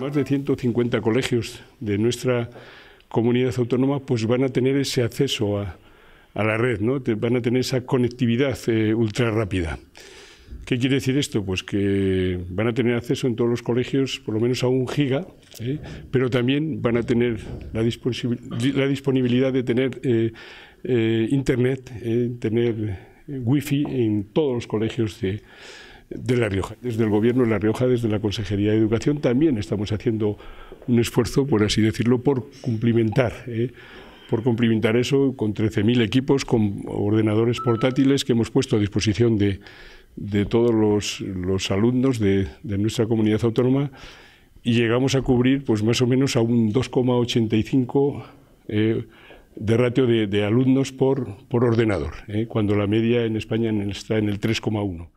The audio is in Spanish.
Más de 150 colegios de nuestra comunidad autónoma pues van a tener ese acceso a, la red, ¿no? van a tener esa conectividad eh, ultra rápida. ¿Qué quiere decir esto? Pues que van a tener acceso en todos los colegios por lo menos a un giga, ¿eh? pero también van a tener la, disponibilidad de tener eh, internet, tener wifi en todos los colegios de, de La Rioja. Desde el Gobierno de La Rioja, desde la Consejería de Educación, también estamos haciendo un esfuerzo, por así decirlo, por cumplimentar. ¿eh? por cumplimentar eso con 13.000 equipos, con ordenadores portátiles que hemos puesto a disposición de, todos los, alumnos de, nuestra comunidad autónoma y llegamos a cubrir pues más o menos a un 2,85 eh, de ratio de, alumnos por, por ordenador, ¿eh? cuando la media en España está en el 3,1.